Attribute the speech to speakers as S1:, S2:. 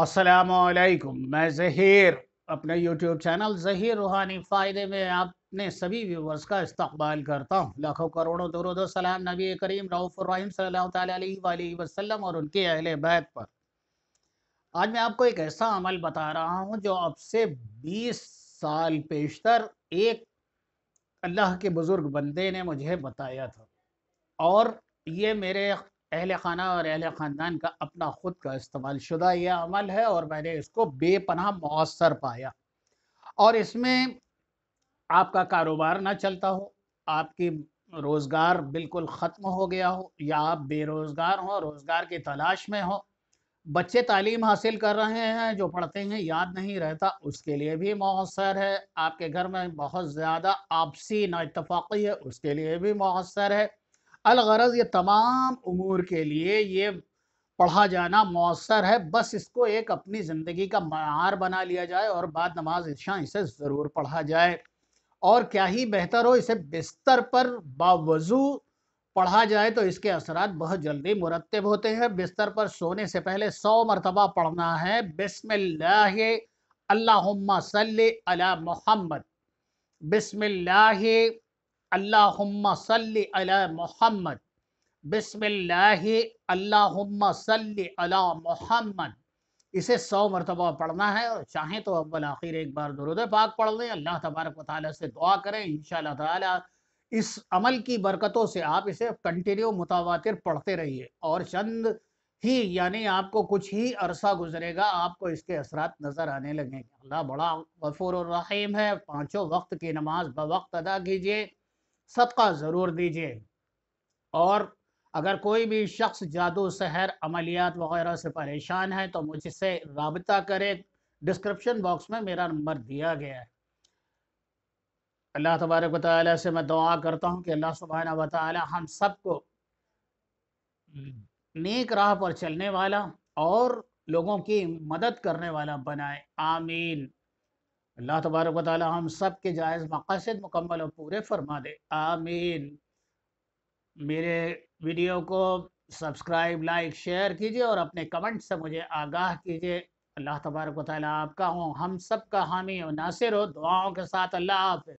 S1: असलकुम मैं जहीर अपने यूट्यूब चैनल जहीर रूहानी फ़ायदे में आपने सभी व्यूवर्स का इस्तबाल करता हूँ लाखों करोड़ों दो सलाम नबी करीम रऊफ़रम वसल्लम और उनके अहल बैत पर आज मैं आपको एक ऐसा अमल बता रहा हूँ जो अब से 20 साल पेशतर एक अल्लाह के बुज़ुर्ग बंदे ने मुझे बताया था और ये मेरे अहल खाना और अहल ख़ानदान का अपना ख़ुद का इस्तेमाल शुदा यह अमल है और मैंने इसको बेपनाह मौसर पाया और इसमें आपका कारोबार ना चलता हो आपकी रोज़गार बिल्कुल ख़त्म हो गया हो या आप बेरोज़गार हों रोज़गार की तलाश में हो बच्चे तालीम हासिल कर रहे हैं जो पढ़ते हैं याद नहीं रहता उसके लिए भी मौसर है आपके घर में बहुत ज़्यादा आपसी नातफाक़ी है उसके लिए भी मौसर है अलगरज ये तमाम उमूर के लिए ये पढ़ा जाना मौसर है बस इसको एक अपनी ज़िंदगी का मार बना लिया जाए और बाद नमाज इशा इसे ज़रूर पढ़ा जाए और क्या ही बेहतर हो इसे बिस्तर पर बावजू पढ़ा जाए तो इसके असरात बहुत जल्दी मुरतब होते हैं बिस्तर पर सोने से पहले सौ मरतबा पढ़ना है बिसमिल्लाह अल्लाह सल अला मोहम्मद बिसमिल्लाह अल्लाहुम्मा सल्लि अला मोहम्मद बिस्मिल्लाह अल्लाहुम्मा सल्लि अला मोहम्मद इसे सौ मरतबा पढ़ना है और चाहें तो अव्वल आखिर एक बार दरुद पाक पढ़ लें अल्लाह तबारक वाली से दुआ करें इन ताला इस अमल की बरकतों से आप इसे कंटिन्यू मुतवातिर पढ़ते रहिए और चंद ही यानी आपको कुछ ही अरसा गुजरेगा आपको इसके असरात नज़र आने लगेंगे अल्लाह बड़ा गफूर रहीम है पाँचों वक्त की नमाज बवक्त अदा कीजिए सदका ज़रूर दीजिए और अगर कोई भी शख्स जादू सहर अमलियात वगैरह से परेशान है तो मुझसे रबता करें डिस्क्रिप्शन बॉक्स में मेरा नंबर दिया गया है अल्लाह तबारक वाली से मैं दुआ करता हूँ कि अल्लाह सुबहाना वाली हम सबको नेक राह पर चलने वाला और लोगों की मदद करने वाला बनाए आमीन अल्लाह तबारक वाली हम सब के जायज़ मकसद मुकम्मल और पूरे फरमा दे आमीन मेरे वीडियो को सब्सक्राइब लाइक शेयर कीजिए और अपने कमेंट से मुझे आगाह कीजिए अल्लाह तबारक वाली आपका हूँ हम सब का हामी और नासिर हो दुआओं के साथ अल्लाह हाफ